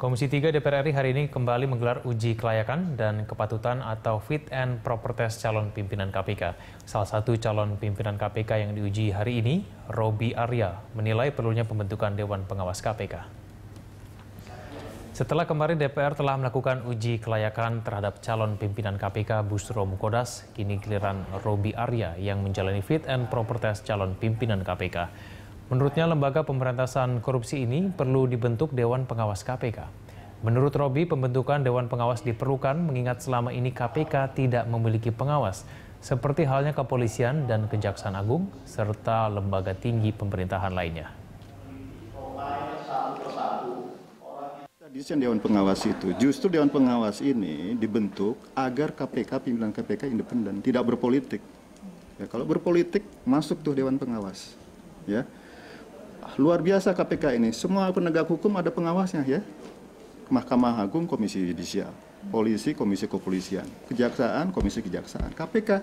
Komisi 3 DPR RI hari ini kembali menggelar uji kelayakan dan kepatutan atau fit and proper test calon pimpinan KPK. Salah satu calon pimpinan KPK yang diuji hari ini, Robi Arya, menilai perlunya pembentukan Dewan Pengawas KPK. Setelah kemarin DPR telah melakukan uji kelayakan terhadap calon pimpinan KPK Busro Mukodas, kini giliran Robi Arya yang menjalani fit and proper test calon pimpinan KPK. Menurutnya lembaga pemberantasan korupsi ini perlu dibentuk Dewan Pengawas KPK. Menurut Robi, pembentukan Dewan Pengawas diperlukan mengingat selama ini KPK tidak memiliki pengawas, seperti halnya kepolisian dan kejaksaan agung, serta lembaga tinggi pemerintahan lainnya. Desain Dewan Pengawas itu, justru Dewan Pengawas ini dibentuk agar KPK, pimpinan KPK independen, tidak berpolitik. Ya, kalau berpolitik, masuk tuh Dewan Pengawas. Ya, Luar biasa KPK ini. Semua penegak hukum ada pengawasnya ya. Mahkamah Agung Komisi Yudisial, Polisi Komisi Kepolisian, Kejaksaan Komisi Kejaksaan, KPK